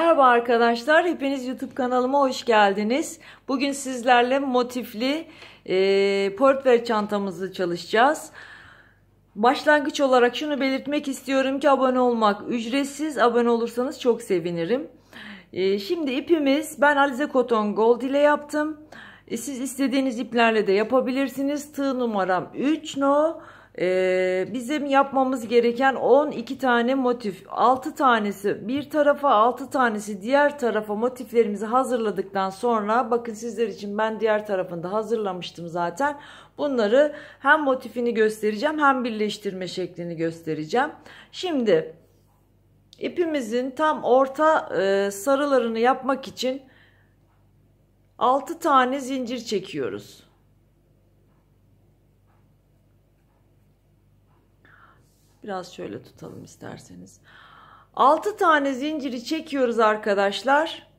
Merhaba arkadaşlar, hepiniz YouTube kanalıma hoş geldiniz. Bugün sizlerle motifli e, portföy çantamızı çalışacağız. Başlangıç olarak şunu belirtmek istiyorum ki abone olmak ücretsiz. Abone olursanız çok sevinirim. E, şimdi ipimiz, ben Alize Koton Gold ile yaptım. E, siz istediğiniz iplerle de yapabilirsiniz. Tığ numaram 3 no. Ee, bizim yapmamız gereken 12 tane motif 6 tanesi bir tarafa 6 tanesi diğer tarafa motiflerimizi hazırladıktan sonra bakın sizler için ben diğer tarafında hazırlamıştım zaten bunları hem motifini göstereceğim hem birleştirme şeklini göstereceğim şimdi ipimizin tam orta e, sarılarını yapmak için 6 tane zincir çekiyoruz Biraz şöyle tutalım isterseniz. 6 tane zinciri çekiyoruz arkadaşlar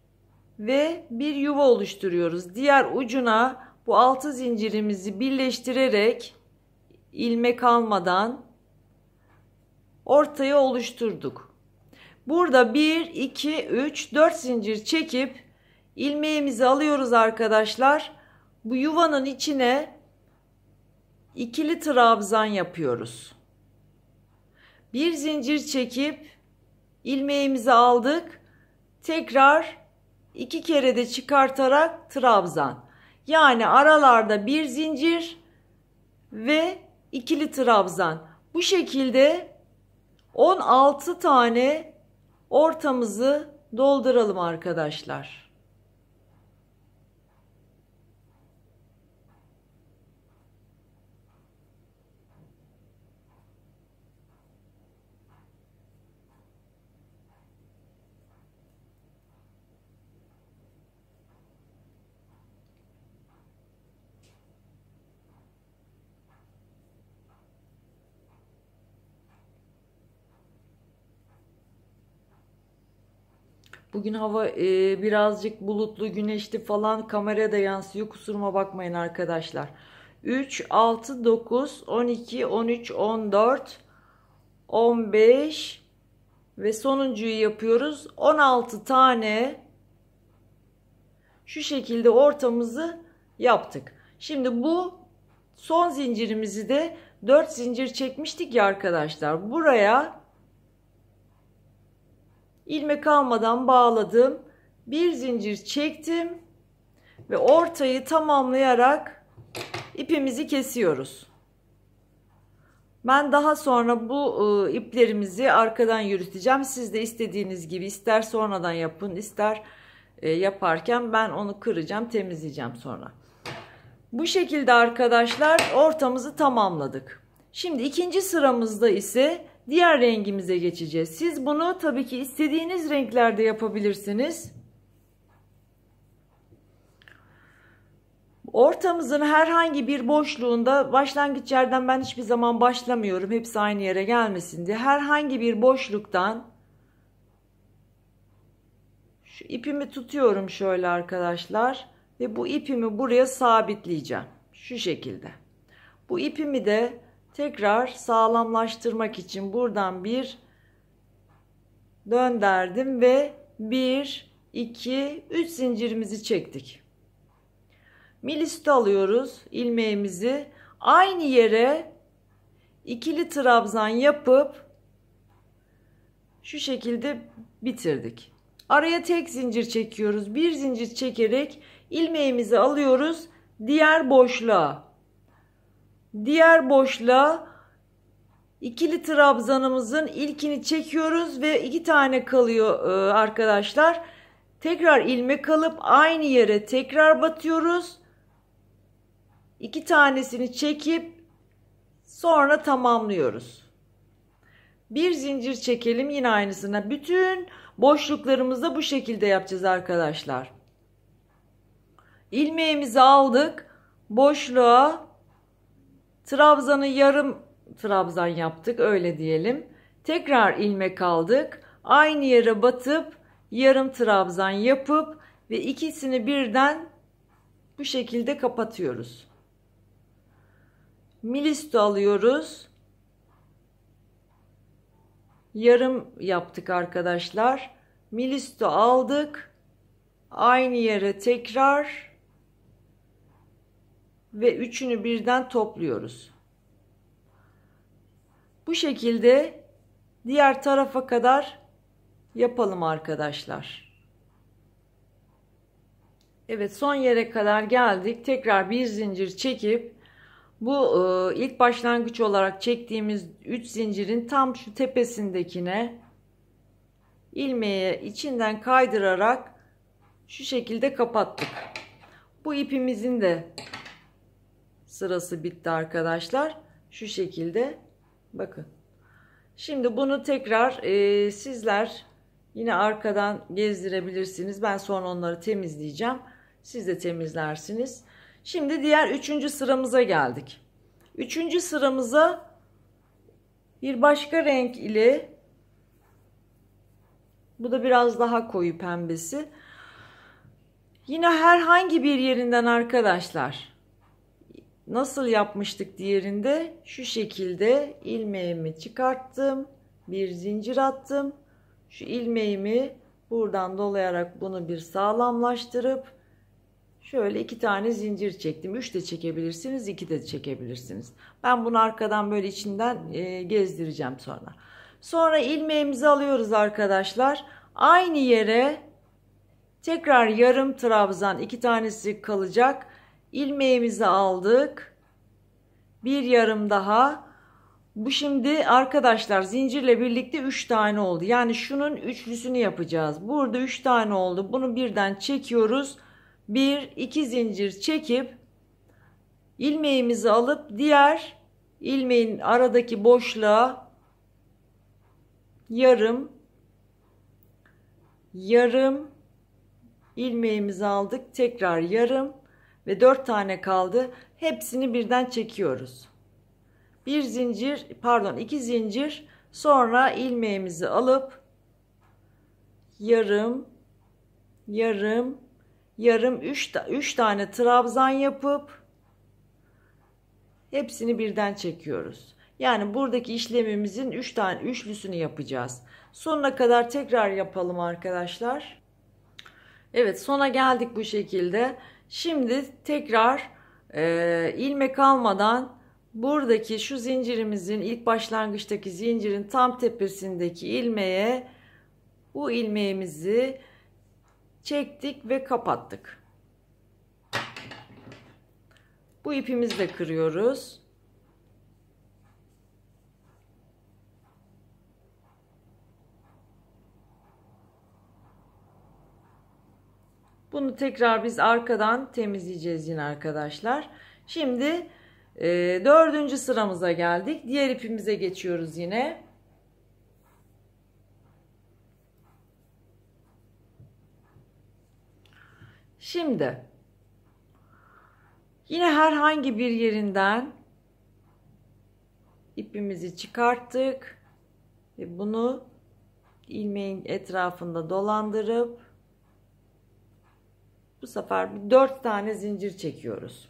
ve bir yuva oluşturuyoruz. Diğer ucuna bu 6 zincirimizi birleştirerek ilmek almadan ortaya oluşturduk. Burada 1 2 3 4 zincir çekip ilmeğimizi alıyoruz arkadaşlar. Bu yuvanın içine ikili trabzan yapıyoruz bir zincir çekip ilmeğimizi aldık. Tekrar iki kere de çıkartarak trabzan. Yani aralarda bir zincir ve ikili trabzan. Bu şekilde 16 tane ortamızı dolduralım arkadaşlar. Bugün hava e, birazcık bulutlu, güneşli falan kameraya da yansıyor. Kusuruma bakmayın arkadaşlar. 3, 6, 9, 12, 13, 14, 15 ve sonuncuyu yapıyoruz. 16 tane şu şekilde ortamızı yaptık. Şimdi bu son zincirimizi de 4 zincir çekmiştik ya arkadaşlar. Buraya Ilme kalmadan bağladım. Bir zincir çektim ve ortayı tamamlayarak ipimizi kesiyoruz. Ben daha sonra bu e, iplerimizi arkadan yürüteceğim. Siz de istediğiniz gibi ister sonradan yapın ister e, yaparken ben onu kıracağım temizleyeceğim sonra. Bu şekilde arkadaşlar ortamızı tamamladık. Şimdi ikinci sıramızda ise Diğer rengimize geçeceğiz. Siz bunu tabii ki istediğiniz renklerde yapabilirsiniz. Ortamızın herhangi bir boşluğunda başlangıç yerden ben hiçbir zaman başlamıyorum. Hepsi aynı yere gelmesin diye. Herhangi bir boşluktan şu ipimi tutuyorum şöyle arkadaşlar ve bu ipimi buraya sabitleyeceğim. Şu şekilde. Bu ipimi de tekrar sağlamlaştırmak için buradan bir dönderdim ve 1 2 3 zincirimizi çektik. Miliste alıyoruz ilmeğimizi. Aynı yere ikili trabzan yapıp şu şekilde bitirdik. Araya tek zincir çekiyoruz. Bir zincir çekerek ilmeğimizi alıyoruz diğer boşluğa diğer boşluğa ikili trabzanımızın ilkini çekiyoruz ve iki tane kalıyor e, arkadaşlar. Tekrar ilmek alıp aynı yere tekrar batıyoruz. İki tanesini çekip sonra tamamlıyoruz. Bir zincir çekelim yine aynısına. Bütün boşluklarımızda bu şekilde yapacağız arkadaşlar. Ilmeğimizi aldık. Boşluğa Trabzan'ı yarım trabzan yaptık öyle diyelim. Tekrar ilmek aldık. Aynı yere batıp yarım trabzan yapıp ve ikisini birden bu şekilde kapatıyoruz. Milisto alıyoruz. Yarım yaptık arkadaşlar. Milisto aldık. Aynı yere tekrar ve üçünü birden topluyoruz. Bu şekilde diğer tarafa kadar yapalım arkadaşlar. Evet son yere kadar geldik. Tekrar bir zincir çekip bu e, ilk başlangıç olarak çektiğimiz 3 zincirin tam şu tepesindekine ilmeği içinden kaydırarak şu şekilde kapattık. Bu ipimizin de Sırası bitti arkadaşlar. Şu şekilde bakın. Şimdi bunu tekrar e, sizler yine arkadan gezdirebilirsiniz. Ben sonra onları temizleyeceğim. Siz de temizlersiniz. Şimdi diğer üçüncü sıramıza geldik. Üçüncü sıramıza bir başka renk ile bu da biraz daha koyu pembesi. Yine herhangi bir yerinden arkadaşlar Nasıl yapmıştık diğerinde? Şu şekilde ilmeğimi çıkarttım. Bir zincir attım. Şu ilmeğimi buradan dolayarak bunu bir sağlamlaştırıp şöyle iki tane zincir çektim. Üç de çekebilirsiniz, iki de çekebilirsiniz. Ben bunu arkadan böyle içinden e, gezdireceğim sonra. Sonra ilmeğimizi alıyoruz arkadaşlar. Aynı yere tekrar yarım trabzan iki tanesi kalacak ilmeğimizi aldık. Bir yarım daha. Bu şimdi arkadaşlar zincirle birlikte 3 tane oldu. Yani şunun üçlüsünü yapacağız. Burada 3 tane oldu. Bunu birden çekiyoruz. 1 2 zincir çekip ilmeğimizi alıp diğer ilmeğin aradaki boşluğa yarım yarım ilmeğimizi aldık. Tekrar yarım ve 4 tane kaldı. Hepsini birden çekiyoruz. Bir zincir pardon iki zincir sonra ilmeğimizi alıp yarım yarım yarım 3 3 tane trabzan yapıp hepsini birden çekiyoruz. Yani buradaki işlemimizin 3 üç tane üçlüsünü yapacağız. Sonuna kadar tekrar yapalım arkadaşlar. Evet sona geldik bu şekilde. Şimdi tekrar e, ilmek almadan buradaki şu zincirimizin ilk başlangıçtaki zincirin tam tepesindeki ilmeğe bu ilmeğimizi çektik ve kapattık. Bu ipimizi de kırıyoruz. Bunu tekrar biz arkadan temizleyeceğiz yine arkadaşlar. Şimdi e, dördüncü sıramıza geldik. Diğer ipimize geçiyoruz yine. Şimdi yine herhangi bir yerinden ipimizi çıkarttık ve bunu ilmeğin etrafında dolandırıp bu sefer 4 tane zincir çekiyoruz.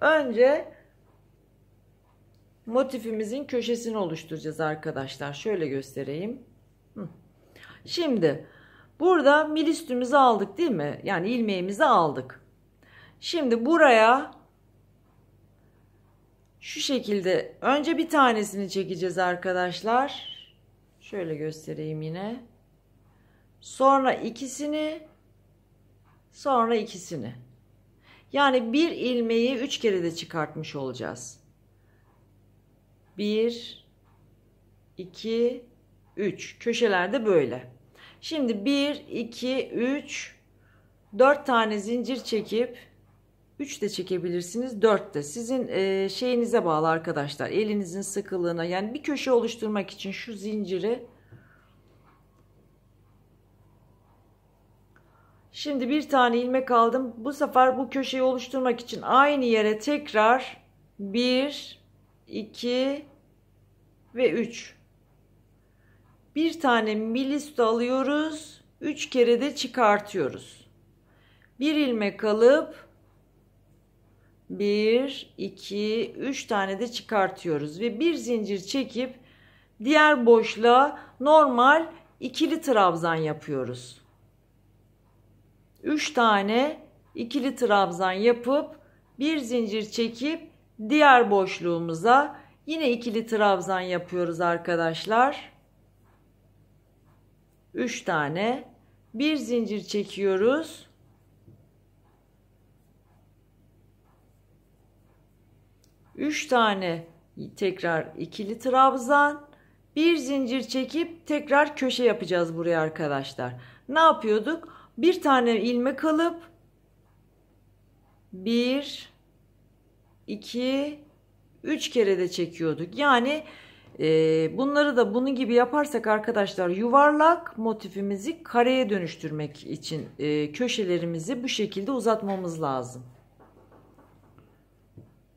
Önce motifimizin köşesini oluşturacağız arkadaşlar. Şöyle göstereyim. Şimdi burada milistümüzü aldık değil mi? Yani ilmeğimizi aldık. Şimdi buraya şu şekilde önce bir tanesini çekeceğiz arkadaşlar. Şöyle göstereyim yine. Sonra ikisini sonra ikisini. Yani bir ilmeği üç kere de çıkartmış olacağız. Bir, iki, üç. Köşelerde böyle. Şimdi bir, iki, üç, dört tane zincir çekip üç de çekebilirsiniz dört de sizin e, şeyinize bağlı arkadaşlar elinizin sıkılığına yani bir köşe oluşturmak için şu zinciri Şimdi bir tane ilmek aldım. Bu sefer bu köşeyi oluşturmak için aynı yere tekrar 1, 2 ve 3. Bir tane milisto alıyoruz. 3 kere de çıkartıyoruz. Bir ilmek alıp 1, 2, 3 tane de çıkartıyoruz. Ve bir zincir çekip diğer boşluğa normal ikili trabzan yapıyoruz. 3 tane ikili trabzan yapıp bir zincir çekip diğer boşluğumuza yine ikili trabzan yapıyoruz arkadaşlar. 3 tane bir zincir çekiyoruz. Üç tane tekrar ikili trabzan bir zincir çekip tekrar köşe yapacağız buraya arkadaşlar. Ne yapıyorduk? bir tane ilmek alıp bir iki üç kere de çekiyorduk. Yani e, bunları da bunun gibi yaparsak arkadaşlar yuvarlak motifimizi kareye dönüştürmek için e, köşelerimizi bu şekilde uzatmamız lazım.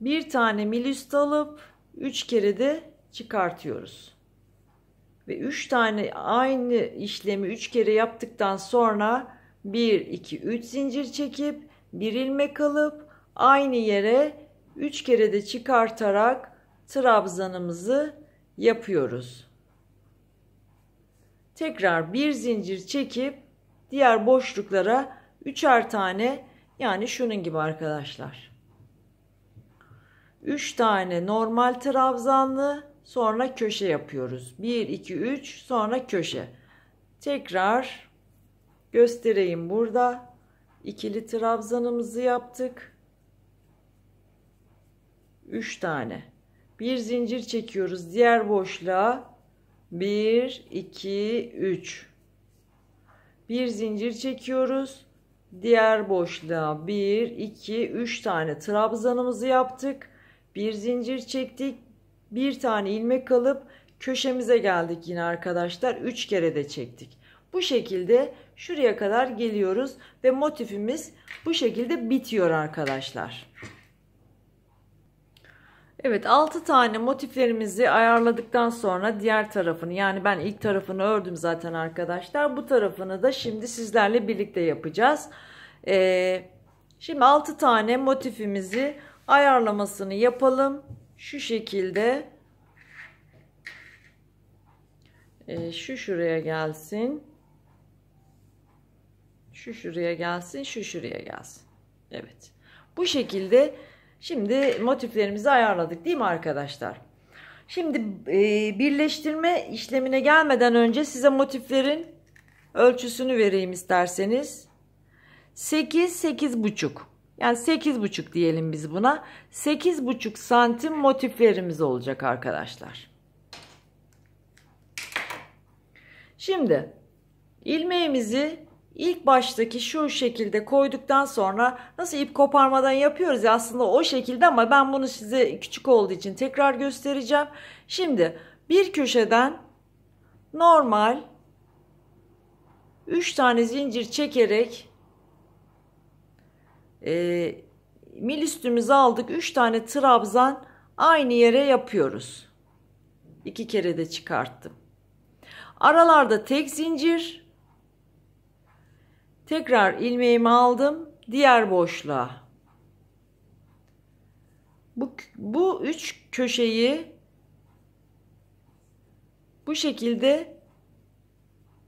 Bir tane mil alıp üç kere de çıkartıyoruz. Ve üç tane aynı işlemi üç kere yaptıktan sonra 1 2 3 zincir çekip bir ilmek alıp aynı yere 3 kere de çıkartarak trabzanımızı yapıyoruz. Tekrar bir zincir çekip diğer boşluklara üçer tane yani şunun gibi arkadaşlar. 3 tane normal trabzanlı sonra köşe yapıyoruz. 1 2 3 sonra köşe. Tekrar göstereyim burada ikili trabzanımızı yaptık 3 tane bir zincir çekiyoruz diğer boşluğa 1 2 3 bir zincir çekiyoruz diğer boşluğa 1 2 3 tane trabzanımızı yaptık bir zincir çektik bir tane ilmek alıp köşemize geldik yine arkadaşlar 3 kere de çektik bu şekilde şuraya kadar geliyoruz ve motifimiz bu şekilde bitiyor arkadaşlar. Evet 6 tane motiflerimizi ayarladıktan sonra diğer tarafını yani ben ilk tarafını ördüm zaten arkadaşlar. Bu tarafını da şimdi sizlerle birlikte yapacağız. Ee, şimdi 6 tane motifimizi ayarlamasını yapalım. Şu şekilde ee, şu şuraya gelsin. Şu şuraya gelsin, şu şuraya gelsin. Evet. Bu şekilde şimdi motiflerimizi ayarladık değil mi arkadaşlar? Şimdi e, birleştirme işlemine gelmeden önce size motiflerin ölçüsünü vereyim isterseniz. 8, 8,5. Yani 8,5 diyelim biz buna. 8,5 santim motiflerimiz olacak arkadaşlar. Şimdi ilmeğimizi İlk baştaki şu şekilde koyduktan sonra nasıl ip koparmadan yapıyoruz ya aslında o şekilde ama ben bunu size küçük olduğu için tekrar göstereceğim. Şimdi bir köşeden normal 3 tane zincir çekerek e, mil üstümüze aldık 3 tane trabzan aynı yere yapıyoruz. 2 kere de çıkarttım. Aralarda tek zincir Tekrar ilmeğimi aldım. Diğer boşluğa. Bu, bu üç köşeyi bu şekilde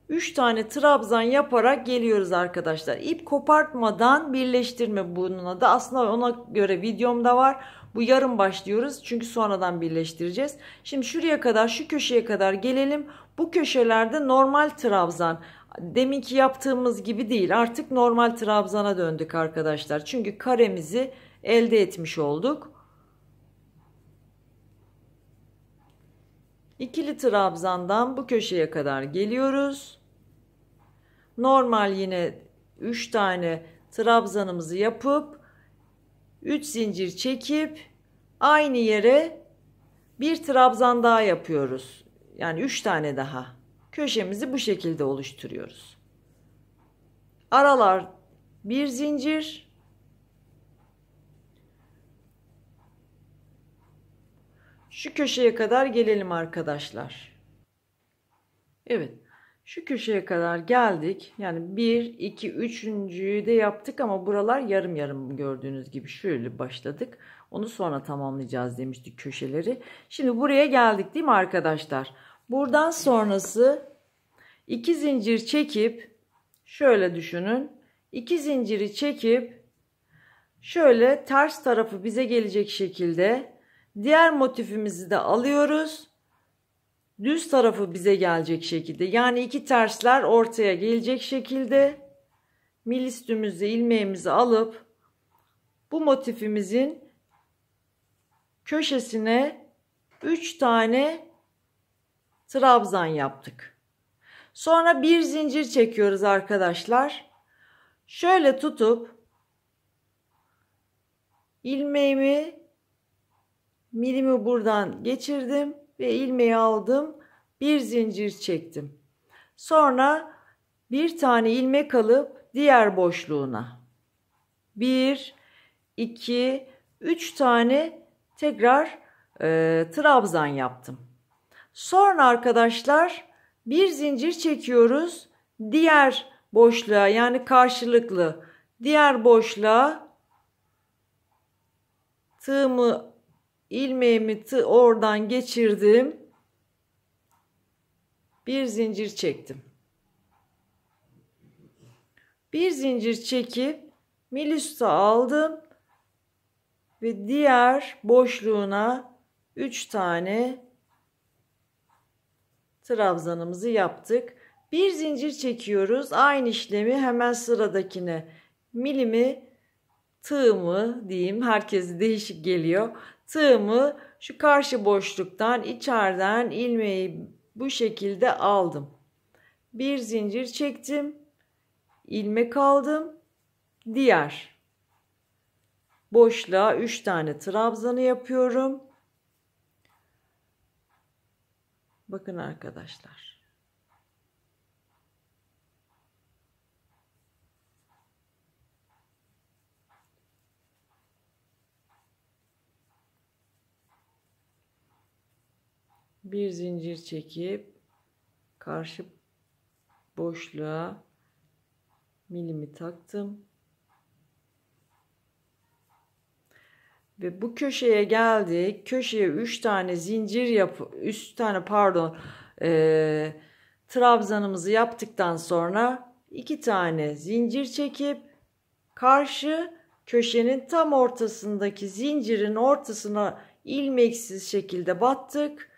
3 tane trabzan yaparak geliyoruz arkadaşlar. İp kopartmadan birleştirme bununla da aslında ona göre videomda var. Bu yarın başlıyoruz çünkü sonradan birleştireceğiz. Şimdi şuraya kadar şu köşeye kadar gelelim. Bu köşelerde normal trabzan deminki yaptığımız gibi değil artık normal trabzana döndük arkadaşlar. Çünkü karemizi elde etmiş olduk. İkili trabzandan bu köşeye kadar geliyoruz. Normal yine 3 tane trabzanımızı yapıp 3 zincir çekip aynı yere bir trabzan daha yapıyoruz. Yani 3 tane daha köşemizi bu şekilde oluşturuyoruz. Aralar bir zincir. Şu köşeye kadar gelelim arkadaşlar. Evet. Şu köşeye kadar geldik. Yani 1, 2, 3.'yü de yaptık ama buralar yarım yarım gördüğünüz gibi şöyle başladık. Onu sonra tamamlayacağız demiştik köşeleri. Şimdi buraya geldik değil mi arkadaşlar? Buradan sonrası iki zincir çekip şöyle düşünün. iki zinciri çekip şöyle ters tarafı bize gelecek şekilde diğer motifimizi de alıyoruz. Düz tarafı bize gelecek şekilde yani iki tersler ortaya gelecek şekilde mil üstümüzde ilmeğimizi alıp bu motifimizin köşesine 3 tane trabzan yaptık. Sonra bir zincir çekiyoruz arkadaşlar. Şöyle tutup ilmeğimi milimi buradan geçirdim ve ilmeği aldım. Bir zincir çektim. Sonra bir tane ilmek alıp diğer boşluğuna. Bir, iki, üç tane tekrar e, trabzan yaptım. Sonra arkadaşlar bir zincir çekiyoruz. Diğer boşluğa yani karşılıklı diğer boşluğa tığımı ilmeğimi tığ oradan geçirdim. Bir zincir çektim. Bir zincir çekip mil aldım ve diğer boşluğuna 3 tane trabzanımızı yaptık. Bir zincir çekiyoruz. Aynı işlemi hemen sıradakine milimi tığımı diyeyim herkesi değişik geliyor. Tığımı şu karşı boşluktan içeriden ilmeği bu şekilde aldım. Bir zincir çektim. ilmek aldım. Diğer boşluğa 3 tane trabzanı yapıyorum. Bakın arkadaşlar. Bir zincir çekip karşı boşluğa milimi taktım. Ve bu köşeye geldik. Köşeye 3 tane zincir yap, 3 tane pardon e, trabzanımızı yaptıktan sonra 2 tane zincir çekip karşı köşenin tam ortasındaki zincirin ortasına ilmeksiz şekilde battık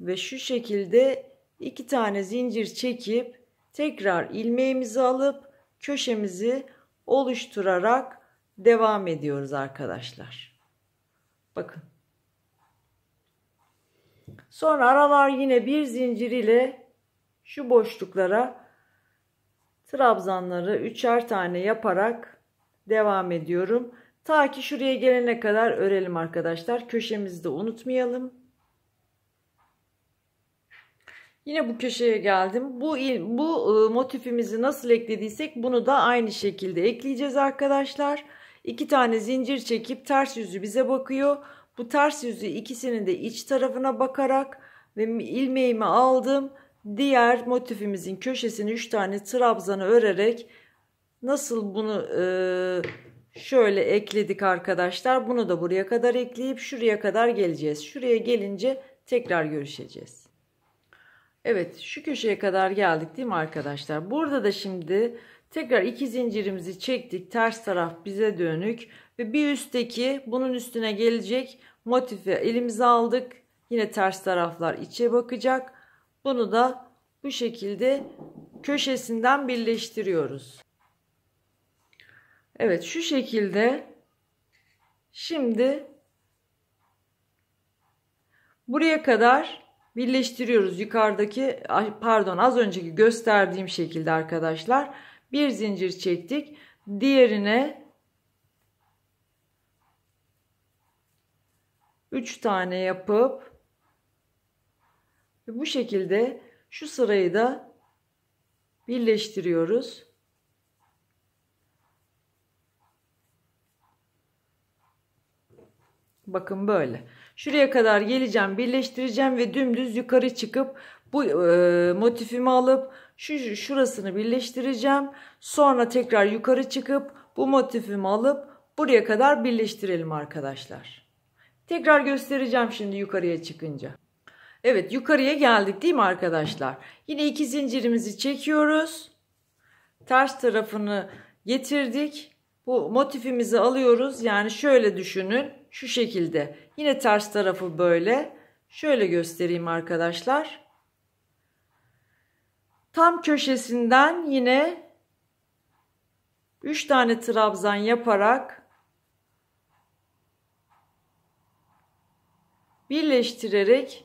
ve şu şekilde iki tane zincir çekip tekrar ilmeğimizi alıp köşemizi oluşturarak devam ediyoruz arkadaşlar. Bakın. Sonra aralar yine bir zincir ile şu boşluklara trabzanları üçer tane yaparak devam ediyorum. Ta ki şuraya gelene kadar örelim arkadaşlar. Köşemizi de unutmayalım. Yine bu köşeye geldim. Bu bu ıı, motifimizi nasıl eklediysek bunu da aynı şekilde ekleyeceğiz arkadaşlar. Arkadaşlar. İki tane zincir çekip ters yüzü bize bakıyor. Bu ters yüzü ikisinin de iç tarafına bakarak ve ilmeğimi aldım. Diğer motifimizin köşesini 3 tane trabzanı örerek nasıl bunu e, şöyle ekledik arkadaşlar. Bunu da buraya kadar ekleyip şuraya kadar geleceğiz. Şuraya gelince tekrar görüşeceğiz. Evet şu köşeye kadar geldik değil mi arkadaşlar? Burada da şimdi Tekrar iki zincirimizi çektik. Ters taraf bize dönük. Ve bir üstteki bunun üstüne gelecek motifi elimize aldık. Yine ters taraflar içe bakacak. Bunu da bu şekilde köşesinden birleştiriyoruz. Evet şu şekilde şimdi buraya kadar birleştiriyoruz yukarıdaki pardon az önceki gösterdiğim şekilde arkadaşlar bir zincir çektik. Diğerine 3 tane yapıp bu şekilde şu sırayı da birleştiriyoruz. Bakın böyle. Şuraya kadar geleceğim, birleştireceğim ve dümdüz yukarı çıkıp bu e, motifimi alıp şu, şurasını birleştireceğim. Sonra tekrar yukarı çıkıp bu motifimi alıp buraya kadar birleştirelim arkadaşlar. Tekrar göstereceğim şimdi yukarıya çıkınca. Evet yukarıya geldik değil mi arkadaşlar? Yine iki zincirimizi çekiyoruz. Ters tarafını getirdik. Bu motifimizi alıyoruz. Yani şöyle düşünün. Şu şekilde. Yine ters tarafı böyle. Şöyle göstereyim arkadaşlar. Tam köşesinden yine 3 tane trabzan yaparak birleştirerek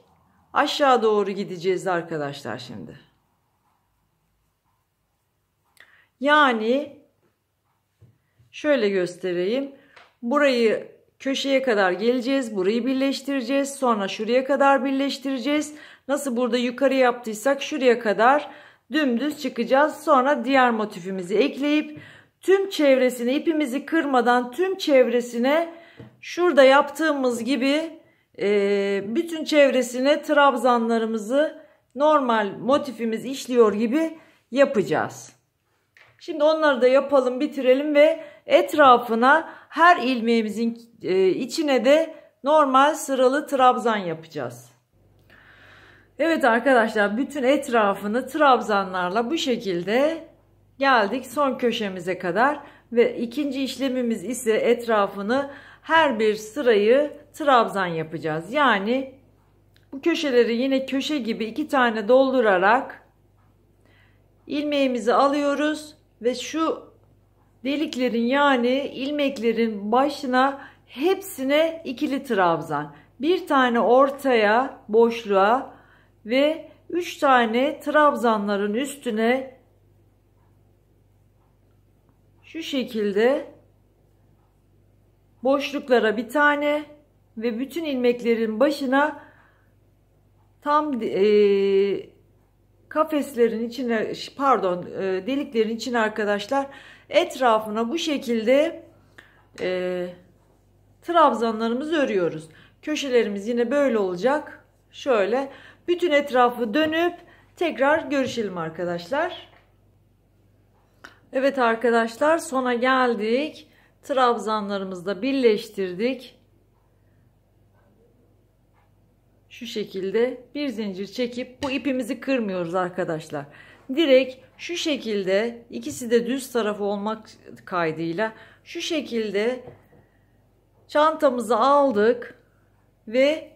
aşağı doğru gideceğiz arkadaşlar şimdi. Yani şöyle göstereyim. Burayı köşeye kadar geleceğiz. Burayı birleştireceğiz. Sonra şuraya kadar birleştireceğiz. Nasıl burada yukarı yaptıysak şuraya kadar dümdüz çıkacağız. Sonra diğer motifimizi ekleyip tüm çevresini ipimizi kırmadan tüm çevresine şurada yaptığımız gibi e, bütün çevresine trabzanlarımızı normal motifimiz işliyor gibi yapacağız. Şimdi onları da yapalım bitirelim ve etrafına her ilmeğimizin e, içine de normal sıralı trabzan yapacağız. Evet arkadaşlar bütün etrafını trabzanlarla bu şekilde geldik son köşemize kadar ve ikinci işlemimiz ise etrafını her bir sırayı trabzan yapacağız. Yani bu köşeleri yine köşe gibi iki tane doldurarak ilmeğimizi alıyoruz ve şu deliklerin yani ilmeklerin başına hepsine ikili trabzan. Bir tane ortaya boşluğa ve 3 tane trabzanların üstüne şu şekilde boşluklara bir tane ve bütün ilmeklerin başına tam e, kafeslerin içine pardon e, deliklerin içine arkadaşlar etrafına bu şekilde e, trabzanlarımızı örüyoruz. Köşelerimiz yine böyle olacak. Şöyle bütün etrafı dönüp tekrar görüşelim arkadaşlar. Evet arkadaşlar sona geldik. Trabzanlarımızda birleştirdik. Şu şekilde bir zincir çekip bu ipimizi kırmıyoruz arkadaşlar. Direkt şu şekilde ikisi de düz tarafı olmak kaydıyla şu şekilde çantamızı aldık ve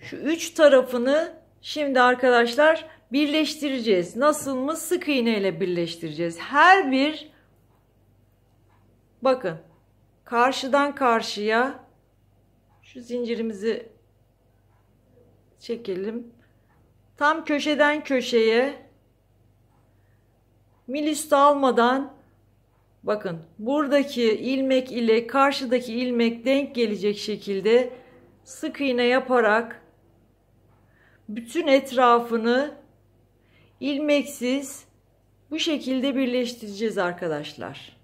şu üç tarafını Şimdi arkadaşlar birleştireceğiz. Nasıl mı? Sık iğne ile birleştireceğiz. Her bir bakın karşıdan karşıya şu zincirimizi çekelim. Tam köşeden köşeye mil üstü almadan bakın buradaki ilmek ile karşıdaki ilmek denk gelecek şekilde sık iğne yaparak bütün etrafını ilmeksiz bu şekilde birleştireceğiz arkadaşlar.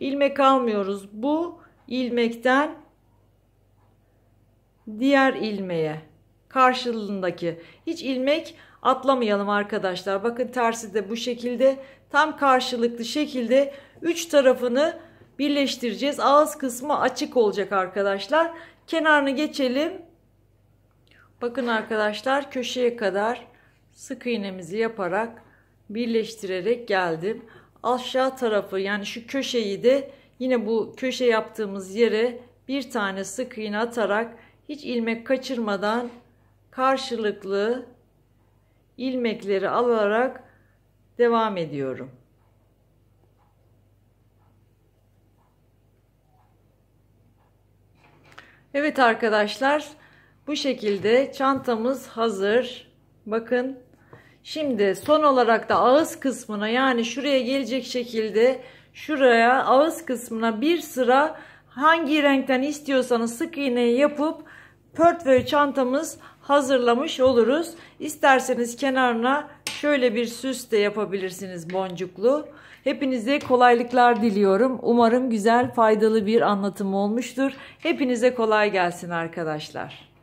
ilmek almıyoruz. Bu ilmekten diğer ilmeğe karşılığındaki hiç ilmek atlamayalım arkadaşlar. Bakın tersi de bu şekilde tam karşılıklı şekilde üç tarafını birleştireceğiz. Ağız kısmı açık olacak arkadaşlar. Kenarını geçelim. Bakın arkadaşlar köşeye kadar sık iğnemizi yaparak birleştirerek geldim. Aşağı tarafı yani şu köşeyi de yine bu köşe yaptığımız yere bir tane sık iğne atarak hiç ilmek kaçırmadan karşılıklı ilmekleri alarak devam ediyorum. Evet arkadaşlar bu şekilde çantamız hazır. Bakın şimdi son olarak da ağız kısmına yani şuraya gelecek şekilde şuraya ağız kısmına bir sıra hangi renkten istiyorsanız sık iğneyi yapıp portföy çantamız hazırlamış oluruz. İsterseniz kenarına şöyle bir süs de yapabilirsiniz boncuklu. Hepinize kolaylıklar diliyorum. Umarım güzel, faydalı bir anlatım olmuştur. Hepinize kolay gelsin arkadaşlar.